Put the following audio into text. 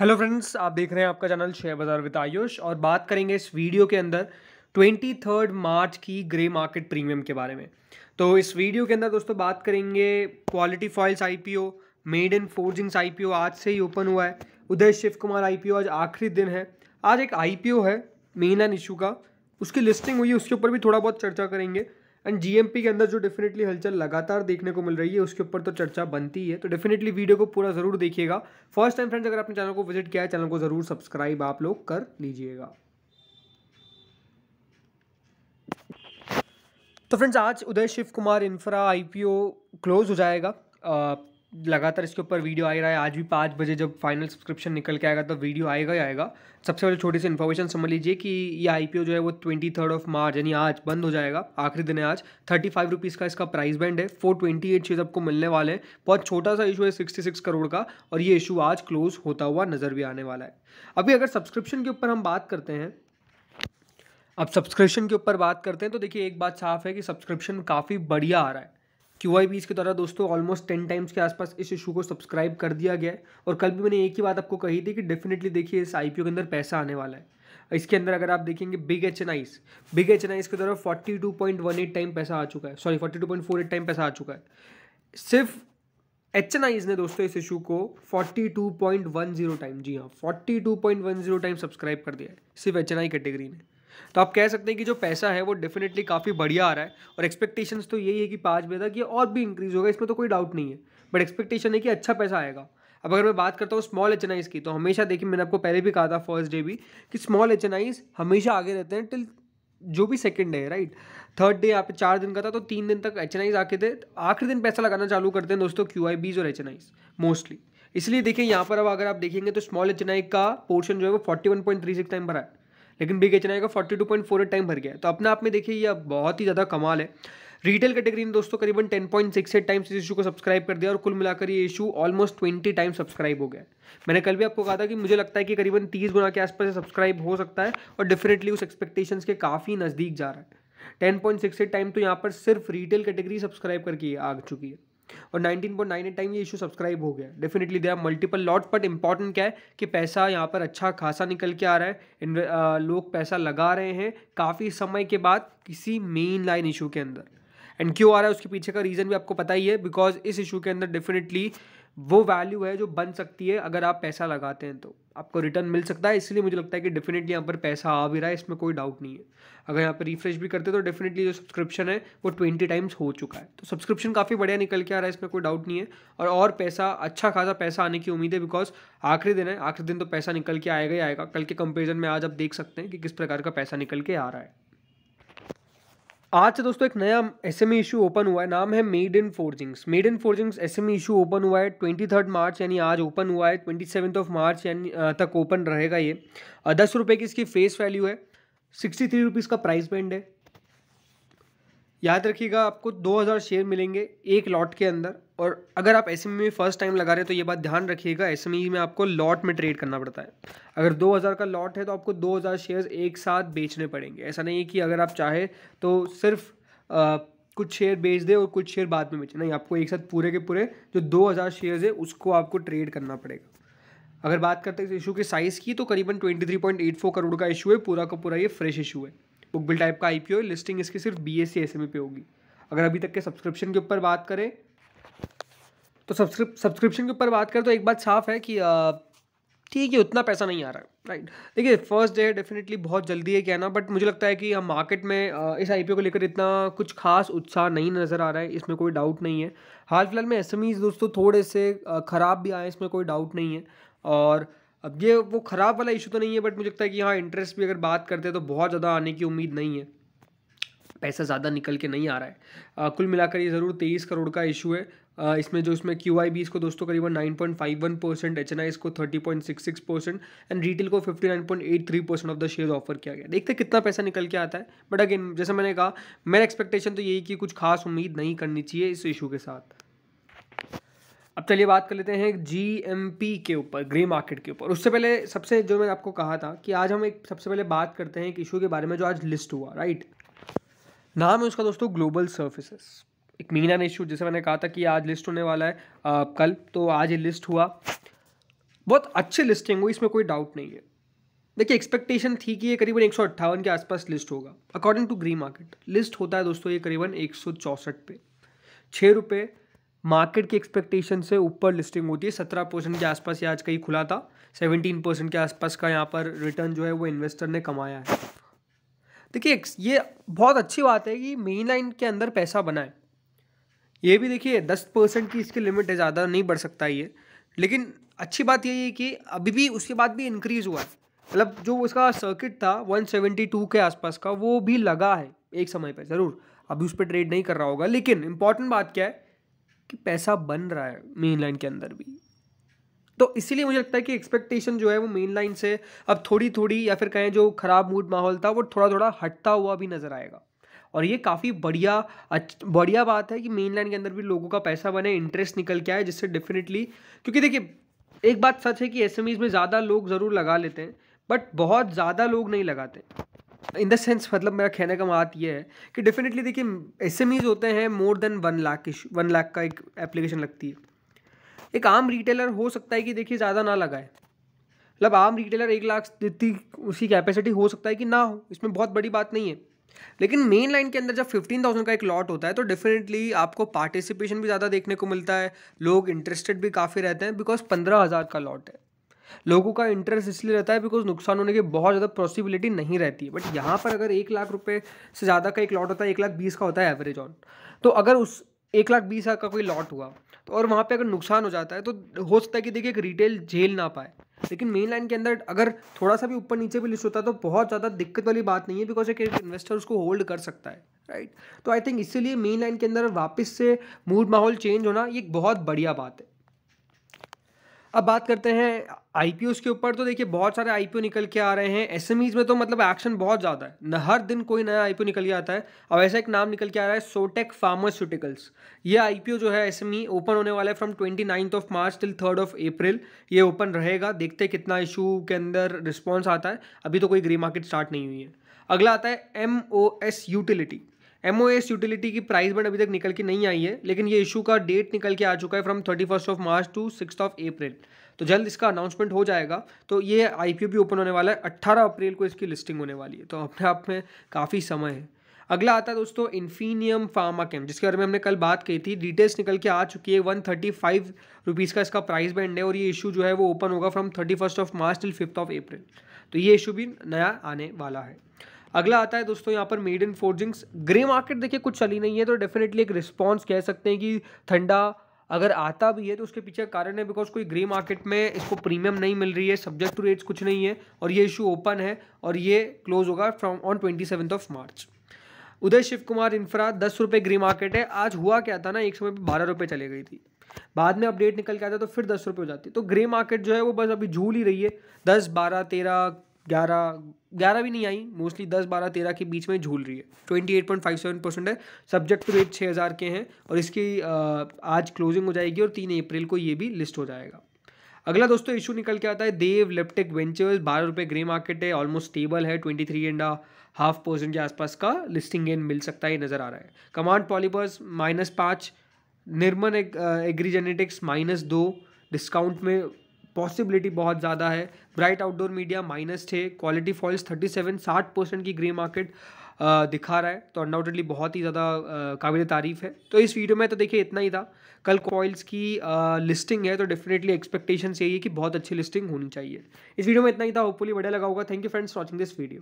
hello friends आप देख रहे हैं आपका चैनल शेयर बाजार विद आयुष और बात करेंगे इस वीडियो के अंदर ट्वेंटी थर्ड मार्च की ग्रे मार्केट प्रीमियम के बारे में तो इस वीडियो के अंदर दोस्तों बात करेंगे quality foils IPO Maiden forgings IPO आज से ही ओपन हुआ है उदय शिव कुमार आई आज आखिरी दिन है आज एक आई है मेन एंड इशू का उसकी लिस्टिंग हुई है उसके ऊपर भी थोड़ा बहुत चर्चा करेंगे एंड जीएमपी के अंदर जो डेफिनेटली हलचल लगातार देखने को मिल रही है उसके ऊपर तो चर्चा बनती है तो डेफिनेटली वीडियो को पूरा ज़रूर देखिएगा फर्स्ट टाइम फ्रेंड्स अगर आपने चैनल को विजिट किया है चैनल को ज़रूर सब्सक्राइब आप लोग कर लीजिएगा तो फ्रेंड्स आज Uday Shiv Kumar infra IPO close हो जाएगा लगातार इसके ऊपर वीडियो आ रहा है आज भी पाँच बजे जब फाइनल सब्सक्रिप्शन निकल के आएगा तो वीडियो आएगा ही आएगा सबसे पहले छोटी सी इन्फॉर्मेशन समझ लीजिए कि ये आईपीओ जो है वो ट्वेंटी थर्ड ऑफ मार्च यानी आज बंद हो जाएगा आखिरी दिन है आज थर्टी फाइव रुपीज़ का इसका प्राइस बैंड है फोर ट्वेंटी एट चीज़ आपको मिलने वाले हैं बहुत छोटा सा इशू है सिक्सटी सिक्स करोड़ का और ये इशू आज क्लोज होता हुआ नज़र भी आने वाला है अभी अगर सब्सक्रिप्शन के ऊपर हम बात करते हैं अब सब्सक्रिप्शन के ऊपर बात करते हैं तो देखिए एक बात साफ है कि सब्सक्रिप्शन काफ़ी बढ़िया आ रहा है क्यू आई के द्वारा दोस्तों ऑलमोस्ट टेन टाइम्स के आसपास इस इशू को सब्सक्राइब कर दिया गया है और कल भी मैंने एक ही बात आपको कही थी कि डेफिनेटली देखिए इस आई के अंदर पैसा आने वाला है इसके अंदर अगर आप देखेंगे big H N Is big H N Is की तरफ forty two point one eight time पैसा आ चुका है sorry forty two point four eight time पैसा आ चुका है सिर्फ एच एन आईज ने दोस्तों इस इशू को forty two point one zero time जी हाँ forty two point one zero time subscribe कर दिया है सिर्फ एच एन आई कैटेगरी ने तो आप कह सकते हैं कि जो पैसा है वो डेफिनेटली काफ़ी बढ़िया आ रहा है और एक्सपेक्टेशंस तो यही है कि पाँच बजे तक ये और भी इंक्रीज़ होगा इसमें तो कोई डाउट नहीं है बट एक्सपेक्टेशन है कि अच्छा पैसा आएगा अब अगर मैं बात करता हूँ स्मॉल एच की तो हमेशा देखिए मैंने आपको पहले भी कहा था फर्स्ट डे भी कि स्मॉल एच हमेशा आगे रहते हैं टिल जो भी सेकेंड डे है राइट थर्ड डे यहाँ पे चार दिन का था तो तीन दिन तक एच एन आके थे आखिरी दिन पैसा लगाना चालू करते हैं दोस्तों क्यू आई बीज और एच एन मोस्टली इसलिए देखिए यहाँ पर अब अगर आप देखेंगे तो स्मॉल एच का पोर्शन जो है वो forty one point three six time पर है लेकिन बिग एच का forty two point four eight time भर गया तो अपने आप में देखिए यह बहुत ही ज़्यादा कमाल है रिटेल कैटेगरी ने दोस्तों करीबन ten point six eight times इस इशू को सब्सक्राइब कर दिया और कुल मिलाकर ये issue almost twenty times subscribe हो गया मैंने कल भी आपको कहा था कि मुझे लगता है कि करीबन तीस गुना के आसपास सब्सक्राइब हो सकता है और डेफिनेटली उस एक्सपेक्टेशन के काफ़ी नज़दीक जा रहा है ten point six eight time तो यहाँ पर सिर्फ रिटेल कैटेगरी सब्सक्राइब करके आ चुकी है और 19.98 टाइम ये इशू सब्सक्राइब हो गया definitely they are multiple lot but important क्या है कि पैसा यहाँ पर अच्छा खासा निकल के आ रहा है आ, लोग पैसा लगा रहे हैं काफ़ी समय के बाद किसी मेन लाइन इशू के अंदर एंड क्यों आ रहा है उसके पीछे का रीज़न भी आपको पता ही है बिकॉज इस इशू के अंदर डेफिनेटली वो वैल्यू है जो बन सकती है अगर आप पैसा लगाते हैं तो आपको रिटर्न मिल सकता है इसलिए मुझे लगता है कि डेफिनेटली यहाँ पर पैसा आ भी रहा है इसमें कोई डाउट नहीं है अगर यहाँ पर रिफ्रेश भी करते तो डेफिनेटली जो सब्सक्रिप्शन है वो ट्वेंटी टाइम्स हो चुका है तो सब्सक्रिप्शन काफ़ी बढ़िया निकल के आ रहा है इसमें कोई डाउट नहीं है और और पैसा अच्छा खासा पैसा आने की उम्मीद है बिकॉज आखिरी दिन है आखिरी दिन तो पैसा निकल के आएगा ही आएगा कल के कंपेरिजन में आज आप देख सकते हैं कि किस प्रकार का पैसा निकल के आ रहा है आज से दोस्तों एक नया एस एम इशू ओपन हुआ है नाम है Maiden forgings Maiden forgings S M issue open हुआ है ट्वेंटी थर्ड मार्च यानी आज ओपन हुआ है ट्वेंटी सेवन्थ ऑफ मार्च यानी तक ओपन रहेगा ये दस रुपये की इसकी फेस वैल्यू है सिक्सटी थ्री रुपीज़ का प्राइस बैंड है याद रखिएगा आपको 2000 शेयर मिलेंगे एक लॉट के अंदर और अगर आप एस e में फर्स्ट टाइम लगा रहे हैं तो ये बात ध्यान रखिएगा एस e में आपको लॉट में ट्रेड करना पड़ता है अगर 2000 का लॉट है तो आपको 2000 शेयर्स एक साथ बेचने पड़ेंगे ऐसा नहीं है कि अगर आप चाहे तो सिर्फ आ, कुछ शेयर बेच दे और कुछ शेयर बाद में बेचे नहीं आपको एक साथ पूरे के पूरे जो दो शेयर्स है उसको आपको ट्रेड करना पड़ेगा अगर बात करते हैं इस इशू के साइज़ की तो करीबन 23.84 करोड़ का इशू है पूरा का पूरा ये फ्रेश इशू है बुक बिल टाइप का आई लिस्टिंग इसकी सिर्फ बी एस सी पे होगी अगर अभी तक के सब्सक्रिप्शन के ऊपर बात करें तो सब्सक्रिप सब्सक्रिप्शन के ऊपर बात करें तो एक बात साफ है कि ठीक है उतना पैसा नहीं आ रहा राइट देखिए फर्स्ट डे डेफिनेटली बहुत जल्दी है कहना बट मुझे लगता है कि हम मार्केट में इस आई को लेकर इतना कुछ खास उत्साह नहीं नज़र आ रहा है इसमें कोई डाउट नहीं है हाल फिलहाल में एस दोस्तों थोड़े से ख़राब भी आए इसमें कोई डाउट नहीं है और अब ये वो ख़राब वाला इशू तो नहीं है बट मुझे लगता है कि हाँ इंटरेस्ट भी अगर बात करते हैं तो बहुत ज़्यादा आने की उम्मीद नहीं है पैसा ज़्यादा निकल के नहीं आ रहा है आ, कुल मिलाकर ये ज़रूर तेईस करोड़ का इशू है आ, इसमें जो इसमें क्यू आई बी इसको दोस्तों करीबन nine point five one percent H N I इसको thirty point six six percent and retail को fifty nine point eight three percent of the share offer किया गया देखते कितना पैसा निकल के आता है बट अगेन जैसे मैंने कहा मेरा एक्सपेक्टेशन तो यही कि कुछ खास उम्मीद नहीं करनी चाहिए इस इशू के साथ अब चलिए बात कर लेते हैं जी के ऊपर ग्रे मार्केट के ऊपर उससे पहले सबसे जो मैंने आपको कहा था कि आज हम एक सबसे पहले बात करते हैं एक इशू के बारे में जो आज लिस्ट हुआ राइट नाम है उसका दोस्तों ग्लोबल सर्विसेस एक मीना ने इशू जैसे मैंने कहा था कि आज लिस्ट होने वाला है आ, कल तो आज ये लिस्ट हुआ बहुत अच्छी लिस्टिंग हुई इसमें कोई डाउट नहीं है देखिए एक्सपेक्टेशन थी कि ये करीबन एक के आसपास लिस्ट होगा according to grey market list होता है दोस्तों ये करीबन एक पे छः रुपये मार्केट की एक्सपेक्टेशन से ऊपर लिस्टिंग होती है सत्रह परसेंट के आसपास ये आज कहीं खुला था सेवनटीन परसेंट के आसपास का यहाँ पर रिटर्न जो है वो इन्वेस्टर ने कमाया है देखिए ये बहुत अच्छी बात है कि मेन लाइन के अंदर पैसा बनाए ये भी देखिए दस परसेंट की इसकी लिमिट है ज़्यादा नहीं बढ़ सकता ये लेकिन अच्छी बात यही है कि अभी भी उसके बाद भी इंक्रीज़ हुआ है मतलब जो उसका सर्किट था 172 के आसपास का वो भी लगा है एक समय पर ज़रूर अभी उस पर ट्रेड नहीं कर रहा होगा लेकिन इंपॉर्टेंट बात क्या है कि पैसा बन रहा है मेन लाइन के अंदर भी तो इसीलिए मुझे लगता है कि एक्सपेक्टेशन जो है वो मेन लाइन से अब थोड़ी थोड़ी या फिर कहें जो ख़राब मूड माहौल था वो थोड़ा थोड़ा हटता हुआ भी नज़र आएगा और ये काफ़ी बढ़िया बढ़िया बात है कि मेन लाइन के अंदर भी लोगों का पैसा बने इंटरेस्ट निकल के आए जिससे डेफिनेटली क्योंकि देखिए एक बात सच है कि एस में ज़्यादा लोग ज़रूर लगा लेते हैं बट बहुत ज़्यादा लोग नहीं लगाते इन द सेंस मतलब मेरा कहने का बात ये है कि डेफिनेटली देखिए एस होते हैं मोर देन वन लाख की वन लाख का एक एप्लीकेशन लगती है एक आम रिटेलर हो सकता है कि देखिए ज़्यादा ना लगाए मतलब आम रिटेलर एक लाख जितनी उसकी कैपेसिटी हो सकता है कि ना हो इसमें बहुत बड़ी बात नहीं है लेकिन मेन लाइन के अंदर जब फिफ्टीन थाउजेंड का एक लॉट होता है तो डेफिनेटली आपको पार्टिसिपेशन भी ज़्यादा देखने को मिलता है लोग इंटरेस्टेड भी काफ़ी रहते हैं बिकॉज पंद्रह हज़ार का लॉट है लोगों का इंटरेस्ट इसलिए रहता है बिकॉज नुकसान होने की बहुत ज़्यादा पॉसिबिलिटी नहीं रहती है बट यहाँ पर अगर एक लाख रुपये से ज़्यादा का एक लॉट होता है एक लाख बीस का होता है एवरेज ऑन तो अगर उस एक लाख बीस हज़ार का कोई लॉट हुआ तो और वहाँ पे अगर नुकसान हो जाता है तो हो सकता है कि देखिए एक रिटेल झेल ना पाए लेकिन मेन लाइन के अंदर अगर थोड़ा सा भी ऊपर नीचे भी लिस्ट होता है तो बहुत ज़्यादा दिक्कत वाली बात नहीं है बिकॉज एक इन्वेस्टर उसको होल्ड कर सकता है राइट तो आई थिंक इसीलिए मेन लाइन के अंदर वापस से मूड माहौल चेंज होना ये एक बहुत बढ़िया बात है अब बात करते हैं आई के ऊपर तो देखिए बहुत सारे आई निकल के आ रहे हैं एस में तो मतलब एक्शन बहुत ज़्यादा है न हर दिन कोई नया आई निकल के आता है और ऐसा एक नाम निकल के आ रहा है सोटेक फार्मास्यूटिकल्स ये आई जो है एस ओपन e होने वाला है from twenty of March till third of April ये ओपन रहेगा देखते कितना इशू के अंदर रिस्पॉन्स आता है अभी तो कोई ग्री मार्केट स्टार्ट नहीं हुई है अगला आता है एम यूटिलिटी एम यूटिलिटी की प्राइस बैंड अभी तक निकल के नहीं आई है लेकिन ये इशू का डेट निकल के आ चुका है from thirty first of March to six of April तो जल्द इसका अनाउंसमेंट हो जाएगा तो ये आई भी ओपन होने वाला है अट्ठारह अप्रैल को इसकी लिस्टिंग होने वाली है तो अपने आप में काफ़ी समय है अगला आता है दोस्तों इन्फीनियम फार्माकेम जिसके बारे में हमने कल बात की थी डिटेल्स निकल के आ चुकी है वन थर्टी फाइव रुपीज़ का इसका प्राइस बैंड है और ये इशू जो है वो ओपन होगा from thirty first of March till fifth of April तो ये इशू भी नया आने वाला है अगला आता है दोस्तों यहाँ पर Maiden forgings grey market देखिए कुछ चली नहीं है तो डेफिनेटली एक रिस्पॉन्स कह सकते हैं कि ठंडा अगर आता भी है तो उसके पीछे कारण है बिकॉज कोई ग्रे मार्केट में इसको प्रीमियम नहीं मिल रही है सब्जेक्ट टू रेट्स कुछ नहीं है और ये इशू ओपन है और ये क्लोज होगा from on twenty of March Uday Shiv Kumar infra दस रुपये ग्रे मार्केट है आज हुआ क्या था ना एक समय पर बारह रुपये चले गई थी बाद में अपडेट निकल के आता तो फिर दस रुपये हो जाती तो ग्रे मार्केट जो है वो बस अभी झूल ही रही है दस बारह तेरह ग्यारह ग्यारह भी नहीं आई मोस्टली दस बारह तेरह के बीच में झूल रही है twenty eight point five seven percent है सब्जेक्ट रेट छः हज़ार के हैं और इसकी आज क्लोजिंग हो जाएगी और तीन अप्रैल को ये भी लिस्ट हो जाएगा अगला दोस्तों इशू निकल के आता है देव लेप्टिक वेंचर्स बारह रुपये ग्रे मार्केट है ऑलमोस्ट स्टेबल है twenty three and half percent के आसपास का लिस्टिंग गेन मिल सकता है नज़र आ रहा है कमांड पॉलीपर्स माइनस पाँच निर्मन एग्री जेनेटिक्स माइनस दो डिस्काउंट में पॉसिबिलिटी बहुत ज़्यादा है ब्राइट आउटडोर मीडिया माइनस थे क्वालिटी फॉल्स थर्टी सेवन साठ परसेंट की ग्रे मार्केट दिखा रहा है तो अनडाउटेडली बहुत ही ज़्यादा काबिल तारीफ़ है तो इस वीडियो में तो देखिए इतना ही था कल कॉइल्स की आ, लिस्टिंग है तो डेफिनेटली एक्सपेक्टेशन यही है कि बहुत अच्छी लिस्टिंग होनी चाहिए इस वीडियो में इतना ही था होपफुली बढ़िया लगा होगा thank you friends watching this video